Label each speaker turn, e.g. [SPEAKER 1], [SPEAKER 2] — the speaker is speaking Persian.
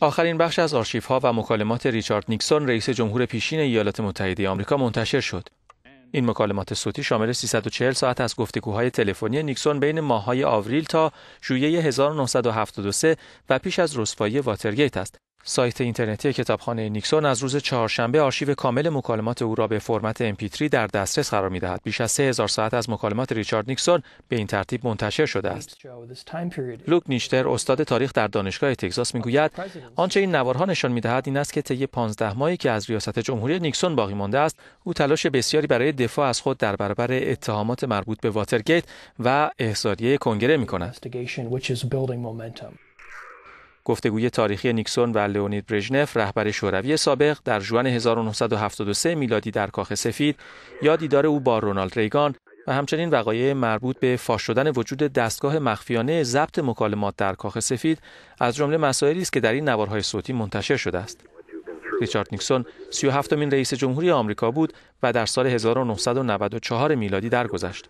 [SPEAKER 1] آخرین بخش از آرشیف ها و مکالمات ریچارد نیکسون رئیس جمهور پیشین ایالات متحده آمریکا منتشر شد. این مکالمات صوتی شامل 340 ساعت از گفتگوهای تلفنی نیکسون بین ماههای آوریل تا ژوئیه 1973 و پیش از رسوایی واترگیت است سایت اینترنتی کتابخانه نیکسون از روز چهارشنبه آرشیو کامل مکالمات او را به فرمت MP3 در دسترس قرار می دهد. بیش از 3000 ساعت از مکالمات ریچارد نیکسون به این ترتیب منتشر شده است. لوک نیشتر استاد تاریخ در دانشگاه تگزاس گوید، آنچه این نوارها نشان می دهد این است که طی 15 ماهی که از ریاست جمهوری نیکسون باقی مانده است، او تلاش بسیاری برای دفاع از خود در برابر اتهامات مربوط به واترگیت و احضاریه کنگره می کند. گفتگوی تاریخی نیکسون و لئونید برژنف رهبر شوروی سابق در جوان 1973 میلادی در کاخ سفید یا دیدار او با رونالد ریگان و همچنین وقایع مربوط به فاش شدن وجود دستگاه مخفیانه ضبط مکالمات در کاخ سفید از جمله مسائلی است که در این نوارهای صوتی منتشر شده است. ریچارد نیکسون 37 امین رئیس جمهوری آمریکا بود و در سال 1994 میلادی درگذشت.